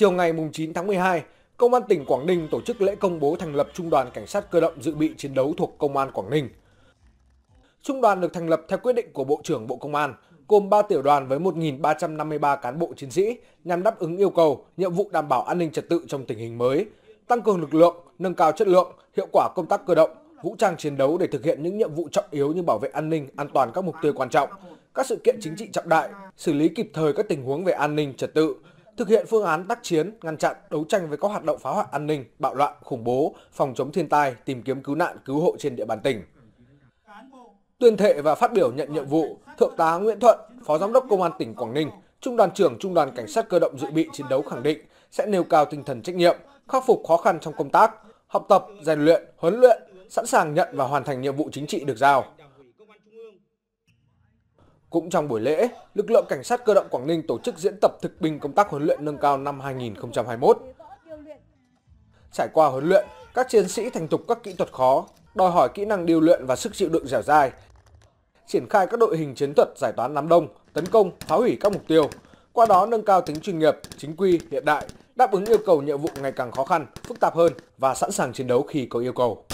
Chiều ngày 9 tháng 12, Công an tỉnh Quảng Ninh tổ chức lễ công bố thành lập Trung đoàn Cảnh sát cơ động dự bị chiến đấu thuộc Công an Quảng Ninh. Trung đoàn được thành lập theo quyết định của Bộ trưởng Bộ Công an, gồm 3 tiểu đoàn với 1.353 cán bộ chiến sĩ nhằm đáp ứng yêu cầu, nhiệm vụ đảm bảo an ninh trật tự trong tình hình mới, tăng cường lực lượng, nâng cao chất lượng, hiệu quả công tác cơ động, vũ trang chiến đấu để thực hiện những nhiệm vụ trọng yếu như bảo vệ an ninh, an toàn các mục tiêu quan trọng, các sự kiện chính trị trọng đại, xử lý kịp thời các tình huống về an ninh trật tự, thực hiện phương án tác chiến, ngăn chặn, đấu tranh với các hoạt động phá hoại an ninh, bạo loạn, khủng bố, phòng chống thiên tai, tìm kiếm cứu nạn, cứu hộ trên địa bàn tỉnh. Tuyên thệ và phát biểu nhận nhiệm vụ, Thượng tá Nguyễn Thuận, Phó Giám đốc Công an tỉnh Quảng Ninh, Trung đoàn trưởng Trung đoàn Cảnh sát cơ động dự bị chiến đấu khẳng định sẽ nêu cao tinh thần trách nhiệm, khắc phục khó khăn trong công tác, học tập, rèn luyện, huấn luyện, sẵn sàng nhận và hoàn thành nhiệm vụ chính trị được giao. Cũng trong buổi lễ, lực lượng cảnh sát cơ động Quảng Ninh tổ chức diễn tập thực binh công tác huấn luyện nâng cao năm 2021. Trải qua huấn luyện, các chiến sĩ thành thục các kỹ thuật khó, đòi hỏi kỹ năng điều luyện và sức chịu đựng dẻo dai. Triển khai các đội hình chiến thuật giải toán nắm đông, tấn công, phá hủy các mục tiêu, qua đó nâng cao tính chuyên nghiệp, chính quy, hiện đại, đáp ứng yêu cầu nhiệm vụ ngày càng khó khăn, phức tạp hơn và sẵn sàng chiến đấu khi có yêu cầu.